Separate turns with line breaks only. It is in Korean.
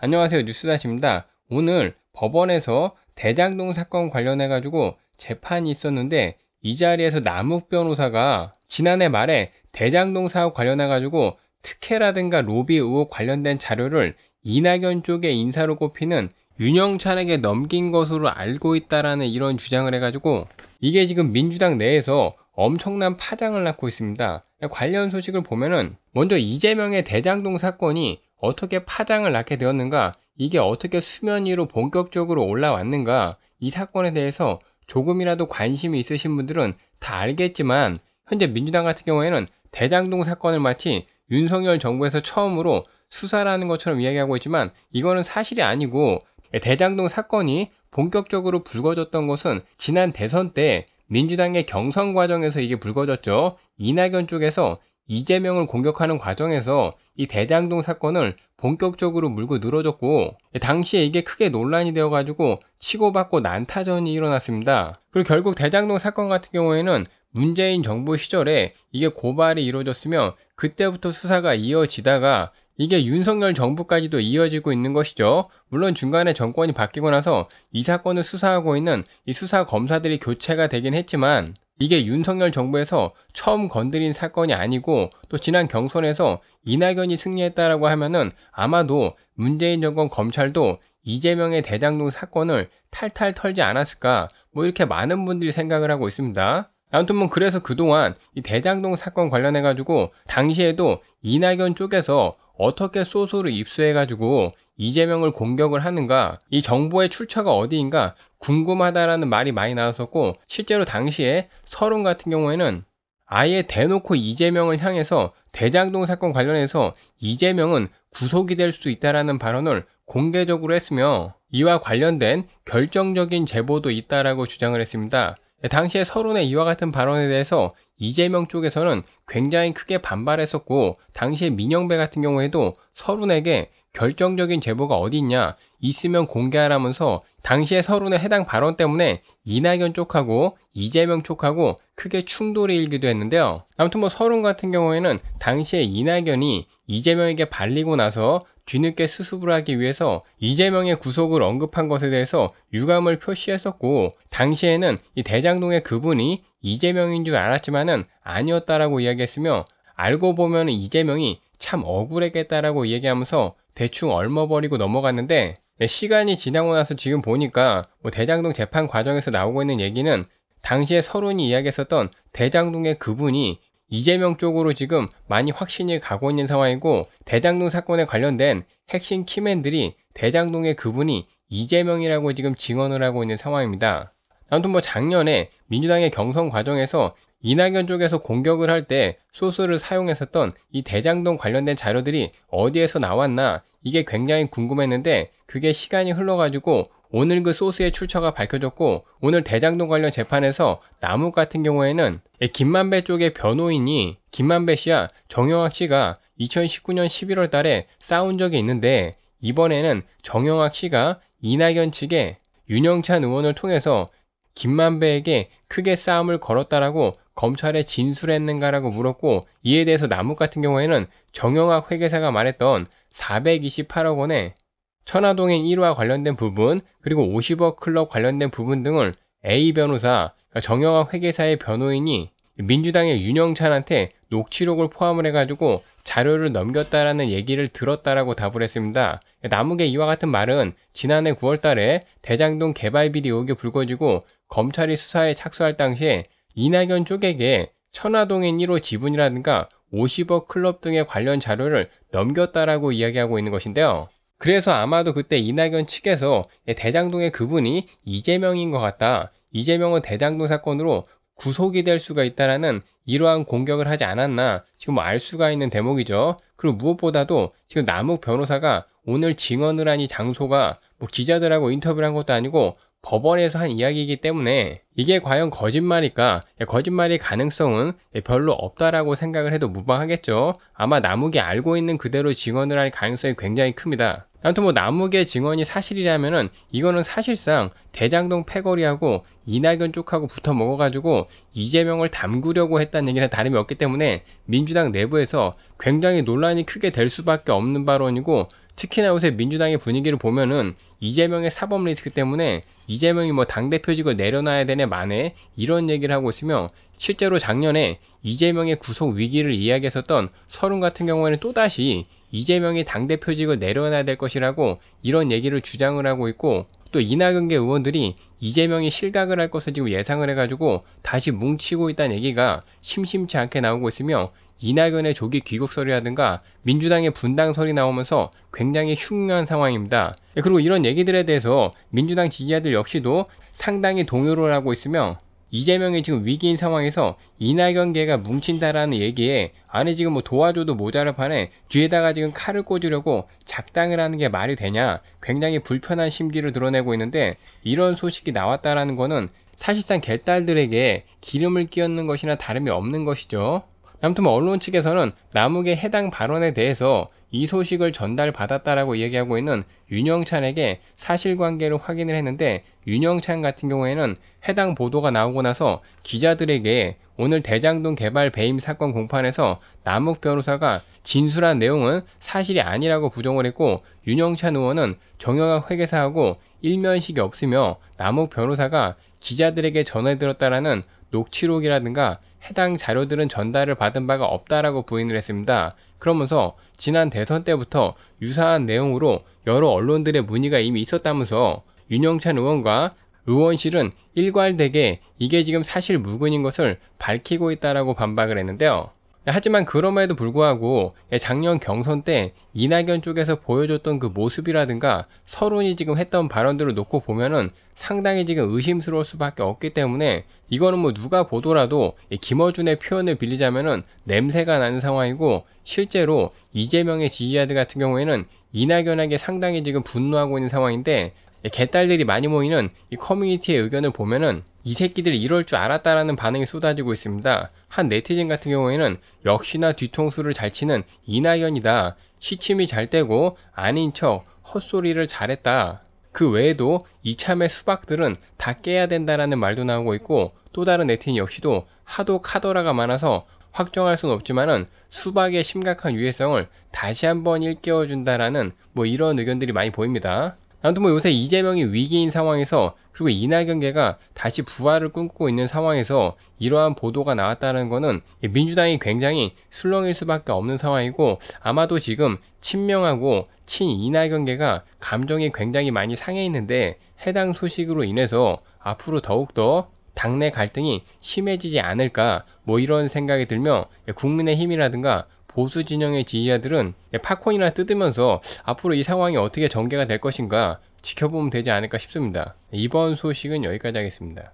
안녕하세요 뉴스다시입니다. 오늘 법원에서 대장동 사건 관련해 가지고 재판이 있었는데 이 자리에서 남욱 변호사가 지난해 말에 대장동 사업 관련해 가지고 특혜라든가 로비 의혹 관련된 자료를 이낙연 쪽의 인사로 꼽히는 윤영찬에게 넘긴 것으로 알고 있다라는 이런 주장을 해가지고 이게 지금 민주당 내에서 엄청난 파장을 낳고 있습니다. 관련 소식을 보면은 먼저 이재명의 대장동 사건이 어떻게 파장을 낳게 되었는가, 이게 어떻게 수면 위로 본격적으로 올라왔는가, 이 사건에 대해서 조금이라도 관심이 있으신 분들은 다 알겠지만, 현재 민주당 같은 경우에는 대장동 사건을 마치 윤석열 정부에서 처음으로 수사라는 것처럼 이야기하고 있지만, 이거는 사실이 아니고, 대장동 사건이 본격적으로 불거졌던 것은 지난 대선 때 민주당의 경선 과정에서 이게 불거졌죠. 이낙연 쪽에서 이재명을 공격하는 과정에서 이 대장동 사건을 본격적으로 물고 늘어졌고 당시에 이게 크게 논란이 되어가지고 치고받고 난타전이 일어났습니다. 그리고 결국 대장동 사건 같은 경우에는 문재인 정부 시절에 이게 고발이 이루어졌으며 그때부터 수사가 이어지다가 이게 윤석열 정부까지도 이어지고 있는 것이죠. 물론 중간에 정권이 바뀌고 나서 이 사건을 수사하고 있는 이 수사 검사들이 교체가 되긴 했지만 이게 윤석열 정부에서 처음 건드린 사건이 아니고 또 지난 경선에서 이낙연이 승리했다라고 하면은 아마도 문재인 정권 검찰도 이재명의 대장동 사건을 탈탈 털지 않았을까 뭐 이렇게 많은 분들이 생각을 하고 있습니다. 아무튼 뭐 그래서 그동안 이 대장동 사건 관련해 가지고 당시에도 이낙연 쪽에서 어떻게 소수를 입수해가지고 이재명을 공격을 하는가, 이 정보의 출처가 어디인가 궁금하다라는 말이 많이 나왔었고, 실제로 당시에 서론 같은 경우에는 아예 대놓고 이재명을 향해서 대장동 사건 관련해서 이재명은 구속이 될 수 있다라는 발언을 공개적으로 했으며 이와 관련된 결정적인 제보도 있다라고 주장을 했습니다. 네, 당시에 서른의 이와 같은 발언에 대해서 이재명 쪽에서는 굉장히 크게 반발했었고 당시에 민영배 같은 경우에도 서른에게 결정적인 제보가 어디 있냐 있으면 공개하라면서 당시에 서른의 해당 발언 때문에 이낙연 쪽하고 이재명 쪽하고 크게 충돌이 일기도 했는데요. 아무튼 뭐 서른 같은 경우에는 당시에 이낙연이 이재명에게 발리고 나서 뒤늦게 수습을 하기 위해서 이재명의 구속을 언급한 것에 대해서 유감을 표시했었고 당시에는 이 대장동의 그분이 이재명인 줄 알았지만은 아니었다라고 이야기했으며 알고 보면 이재명이 참 억울했겠다라고 이야기하면서 대충 얼머버리고 넘어갔는데 네, 시간이 지나고 나서 지금 보니까 뭐 대장동 재판 과정에서 나오고 있는 얘기는 당시에 서론이 이야기했었던 대장동의 그분이 이재명 쪽으로 지금 많이 확신이 가고 있는 상황이고 대장동 사건에 관련된 핵심 키맨들이 대장동의 그분이 이재명이라고 지금 증언을 하고 있는 상황입니다. 아무튼 뭐 작년에 민주당의 경선 과정에서 이낙연 쪽에서 공격을 할 때 소스를 사용했었던 이 대장동 관련된 자료들이 어디에서 나왔나 이게 굉장히 궁금했는데 그게 시간이 흘러가지고 오늘 그 소스의 출처가 밝혀졌고 오늘 대장동 관련 재판에서 남욱 같은 경우에는 김만배 쪽의 변호인이 김만배 씨와 정영학 씨가 2019년 11월 달에 싸운 적이 있는데 이번에는 정영학 씨가 이낙연 측에 윤영찬 의원을 통해서 김만배에게 크게 싸움을 걸었다라고 검찰에 진술했는가라고 물었고 이에 대해서 남욱 같은 경우에는 정영학 회계사가 말했던 428억 원의 천화동행 1호와 관련된 부분 그리고 50억 클럽 관련된 부분 등을 A 변호사 그러니까 정영학 회계사의 변호인이 민주당의 윤영찬한테 녹취록을 포함을 해가지고 자료를 넘겼다라는 얘기를 들었다라고 답을 했습니다. 나무의 이와 같은 말은 지난해 9월달에 대장동 개발비리 의혹이 불거지고 검찰이 수사에 착수할 당시에 이낙연 쪽에게 천화동인 1호 지분이라든가 50억 클럽 등의 관련 자료를 넘겼다라고 이야기하고 있는 것인데요. 그래서 아마도 그때 이낙연 측에서 예, 대장동의 그분이 이재명인 것 같다. 이재명은 대장동 사건으로 구속이 될 수가 있다라는 이러한 공격을 하지 않았나 지금 뭐 알 수가 있는 대목이죠. 그리고 무엇보다도 지금 남욱 변호사가 오늘 증언을 하니 장소가 뭐 기자들하고 인터뷰를 한 것도 아니고 법원에서 한 이야기이기 때문에 이게 과연 거짓말일까? 예, 거짓말일 가능성은 예, 별로 없다라고 생각을 해도 무방하겠죠. 아마 남욱이 알고 있는 그대로 증언을 할 가능성이 굉장히 큽니다. 아무튼 뭐 나무계 증언이 사실이라면은 이거는 사실상 대장동 패거리하고 이낙연 쪽하고 붙어 먹어가지고 이재명을 담그려고 했다는 얘기나 다름이 없기 때문에 민주당 내부에서 굉장히 논란이 크게 될 수밖에 없는 발언이고 특히나 요새 민주당의 분위기를 보면은 이재명의 사법 리스크 때문에 이재명이 뭐 당대표직을 내려놔야 되네 만에 이런 얘기를 하고 있으며 실제로 작년에 이재명의 구속 위기를 이야기했었던 서른 같은 경우에는 또다시 이재명이 당대표직을 내려놔야 될 것이라고 이런 얘기를 주장을 하고 있고 또 이낙연계 의원들이 이재명이 실각을 할 것을 지금 예상을 해가지고 다시 뭉치고 있다는 얘기가 심심치 않게 나오고 있으며 이낙연의 조기 귀국설이라든가 민주당의 분당설이 나오면서 굉장히 흉흉한 상황입니다. 그리고 이런 얘기들에 대해서 민주당 지지자들 역시도 상당히 동요를 하고 있으며 이재명이 지금 위기인 상황에서 이낙연계가 뭉친다라는 얘기에 아니 지금 뭐 도와줘도 모자랄 판에 뒤에다가 지금 칼을 꽂으려고 작당을 하는 게 말이 되냐 굉장히 불편한 심기를 드러내고 있는데 이런 소식이 나왔다라는 거는 사실상 개딸들에게 기름을 끼얹는 것이나 다름이 없는 것이죠. 아무튼 뭐 언론 측에서는 남욱의 해당 발언에 대해서 이 소식을 전달받았다라고 얘기하고 있는 윤영찬에게 사실관계를 확인을 했는데 윤영찬 같은 경우에는 해당 보도가 나오고 나서 기자들에게 오늘 대장동 개발 배임 사건 공판에서 남욱 변호사가 진술한 내용은 사실이 아니라고 부정을 했고 윤영찬 의원은 정영학 회계사하고 일면식이 없으며 남욱 변호사가 기자들에게 전해들었다라는 녹취록이라든가 해당 자료들은 전달을 받은 바가 없다라고 부인을 했습니다. 그러면서 지난 대선 때부터 유사한 내용으로 여러 언론들의 문의가 이미 있었다면서 윤영찬 의원과 의원실은 일괄되게 이게 지금 사실 무근인 것을 밝히고 있다라고 반박을 했는데요. 하지만 그럼에도 불구하고 예, 작년 경선 때 이낙연 쪽에서 보여줬던 그 모습이라든가 서론이 지금 했던 발언들을 놓고 보면은 상당히 지금 의심스러울 수밖에 없기 때문에 이거는 뭐 누가 보더라도 예, 김어준의 표현을 빌리자면은 냄새가 나는 상황이고 실제로 이재명의 지지자들 같은 경우에는 이낙연에게 상당히 지금 분노하고 있는 상황인데 예, 개딸들이 많이 모이는 이 커뮤니티의 의견을 보면은 이 새끼들 이럴 줄 알았다라는 반응이 쏟아지고 있습니다. 한 네티즌 같은 경우에는 역시나 뒤통수를 잘 치는 이낙연이다. 시침이 잘 떼고 아닌 척 헛소리를 잘했다. 그 외에도 이참에 수박들은 다 깨야 된다라는 말도 나오고 있고 또 다른 네티즌 역시도 하도 카더라가 많아서 확정할 순 없지만은 수박의 심각한 유해성을 다시 한번 일깨워준다라는 뭐 이런 의견들이 많이 보입니다. 아무튼 뭐 요새 이재명이 위기인 상황에서 그리고 이낙연계가 다시 부활을 꿈꾸고 있는 상황에서 이러한 보도가 나왔다는 것은 민주당이 굉장히 술렁일 수밖에 없는 상황이고 아마도 지금 친명하고 친이낙연계가 감정이 굉장히 많이 상해 있는데 해당 소식으로 인해서 앞으로 더욱더 당내 갈등이 심해지지 않을까 뭐 이런 생각이 들며 국민의 힘이라든가 보수 진영의 지지자들은 팝콘이나 뜯으면서 앞으로 이 상황이 어떻게 전개가 될 것인가 지켜보면 되지 않을까 싶습니다. 이번 소식은 여기까지 하겠습니다.